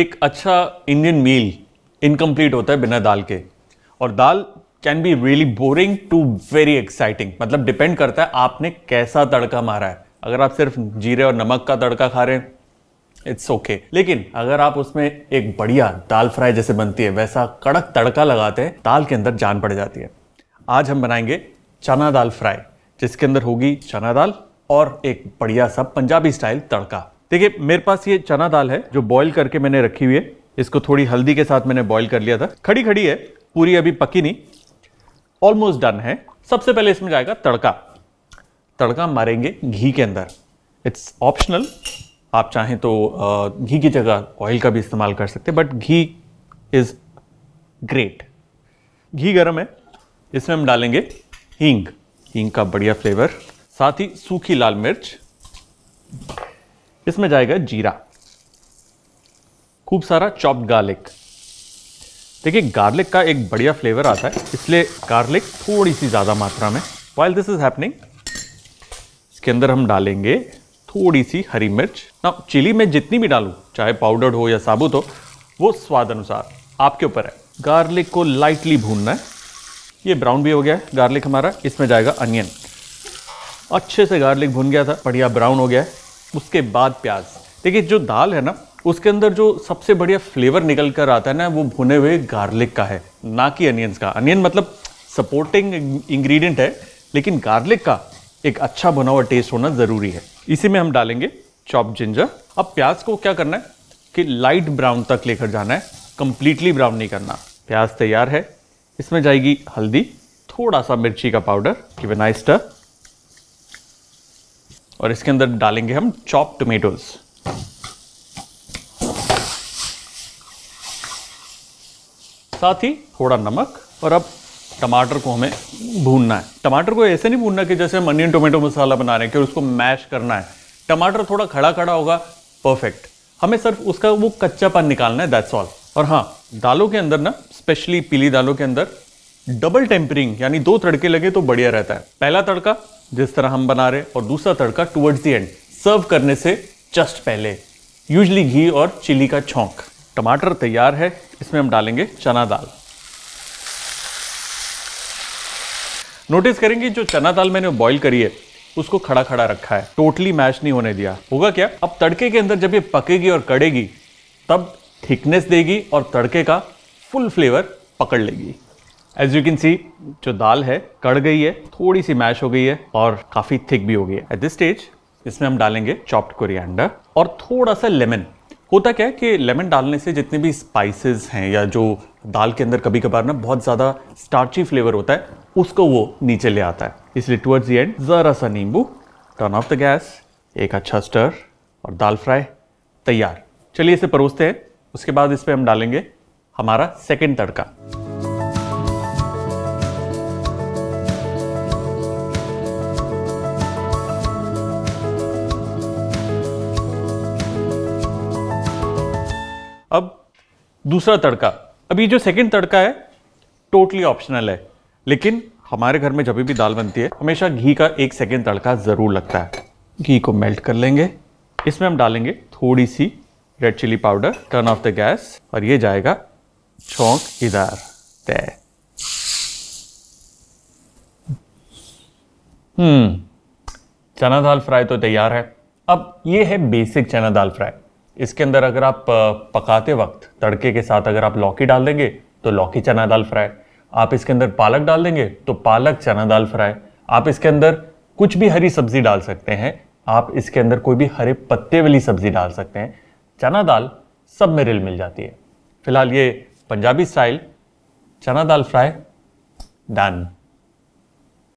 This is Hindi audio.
एक अच्छा इंडियन मील इनकम्प्लीट होता है बिना दाल के और dal can be really boring to very exciting मतलब डिपेंड करता है आपने कैसा तड़का मारा है अगर आप सिर्फ जीरे और नमक का तड़का खा रहे हैं इट्स ओके okay. लेकिन अगर आप उसमें एक बढ़िया दाल फ्राई जैसे बनती है वैसा कड़क तड़का लगाते हैं दाल के अंदर जान पड़ जाती है आज हम बनाएंगे चना दाल फ्राई जिसके अंदर होगी चना दाल और एक बढ़िया सा पंजाबी स्टाइल तड़का देखिए मेरे पास ये चना दाल है जो बॉईल करके मैंने रखी हुई है इसको थोड़ी हल्दी के साथ मैंने बॉईल कर लिया था खड़ी खड़ी है पूरी अभी पकी नहीं ऑलमोस्ट डन है सबसे पहले इसमें जाएगा तड़का तड़का मारेंगे घी के अंदर इट्स ऑप्शनल आप चाहें तो घी की जगह ऑयल का भी इस्तेमाल कर सकते बट घी इज़ ग्रेट घी गर्म है इसमें हम डालेंगे हींग हींग का बढ़िया फ्लेवर साथ ही सूखी लाल मिर्च इसमें जाएगा जीरा खूब सारा चॉप्ड गार्लिक देखिए गार्लिक का एक बढ़िया फ्लेवर आता है इसलिए गार्लिक थोड़ी सी ज़्यादा मात्रा में वाइल दिस इज़ हैपनिंग इसके अंदर हम डालेंगे थोड़ी सी हरी मिर्च ना चिली में जितनी भी डालूँ चाहे पाउडर्ड हो या साबुत हो वो स्वाद अनुसार आपके ऊपर है गार्लिक को लाइटली भूनना है ये ब्राउन भी हो गया है गार्लिक हमारा इसमें जाएगा अनियन अच्छे से गार्लिक भून गया था बढ़िया ब्राउन हो गया है उसके बाद प्याज देखिए जो दाल है ना उसके अंदर जो सबसे बढ़िया फ्लेवर निकल कर आता है ना वो भुने हुए गार्लिक का है ना कि अनियंस का अनियन मतलब सपोर्टिंग इंग्रेडिएंट है लेकिन गार्लिक का एक अच्छा बना हुआ टेस्ट होना ज़रूरी है इसी में हम डालेंगे चॉप जिंजर अब प्याज को क्या करना है कि लाइट ब्राउन तक लेकर जाना है कंप्लीटली ब्राउन नहीं करना प्याज तैयार है इसमें जाएगी हल्दी थोड़ा सा मिर्ची का पाउडर कि वे नाइस्टर स्टर और इसके अंदर डालेंगे हम चॉप टोमेटोज़ साथ ही थोड़ा नमक और अब टमाटर को हमें भूनना है टमाटर को ऐसे नहीं भूनना कि जैसे हम अनियन टोमेटो मसाला बना रहे हैं कि उसको मैश करना है टमाटर थोड़ा खड़ा खड़ा होगा परफेक्ट हमें सिर्फ उसका वो कच्चापन निकालना है दैट्स ऑल और हाँ दालों के अंदर ना स्पेशली पीली दालों के अंदर डबल टेम्परिंग यानी दो तड़के लगे तो बढ़िया रहता है पहला तड़का जिस तरह हम बना रहे और दूसरा तड़का टुवर्ड्स दी एंड सर्व करने से जस्ट पहले यूजली घी और चिली का छोंक टमाटर तैयार है इसमें हम डालेंगे चना दाल नोटिस करेंगे जो चना दाल मैंने बॉईल करी है उसको खड़ा खड़ा रखा है टोटली मैश नहीं होने दिया होगा क्या अब तड़के के अंदर जब ये पकेगी और कड़ेगी तब थिकनेस देगी और तड़के का फुल फ्लेवर पकड़ लेगी एज यू कैन सी जो दाल है कड़ गई है थोड़ी सी मैश हो गई है और काफ़ी थिक भी हो गई है एट दिस स्टेज इसमें हम डालेंगे चॉप्ड कोरिएंडर और थोड़ा सा लेमन होता क्या है कि लेमन डालने से जितने भी स्पाइसेस हैं या जो दाल के अंदर कभी कभार ना बहुत ज़्यादा स्टार्ची फ्लेवर होता है उसको वो नीचे ले आता है इसलिए टुवर्ड्स दी एंड ज़रा सा नींबू टर्न ऑफ द गैस एक अच्छा स्टर और दाल फ्राई तैयार चलिए इसे परोसते हैं उसके बाद इस पर हम डालेंगे हमारा सेकेंड तड़का दूसरा तड़का अभी जो सेकेंड तड़का है टोटली ऑप्शनल है लेकिन हमारे घर में जब भी दाल बनती है हमेशा घी का एक सेकेंड तड़का ज़रूर लगता है घी को मेल्ट कर लेंगे इसमें हम डालेंगे थोड़ी सी red chilli powder turn off the gas और ये जाएगा चौंक इधर तय हम्म चना दाल फ्राई तो तैयार है अब ये है बेसिक चना दाल फ्राई इसके अंदर अगर आप पकाते वक्त तड़के के साथ अगर आप लौकी डाल देंगे तो लौकी चना दाल फ्राई आप इसके अंदर पालक डाल देंगे तो पालक चना दाल फ्राई आप इसके अंदर कुछ भी हरी सब्जी डाल सकते हैं आप इसके अंदर कोई भी हरे पत्ते वाली सब्जी डाल सकते हैं चना दाल सब में रिल मिल जाती है फिलहाल ये पंजाबी स्टाइल चना दाल फ्राई डन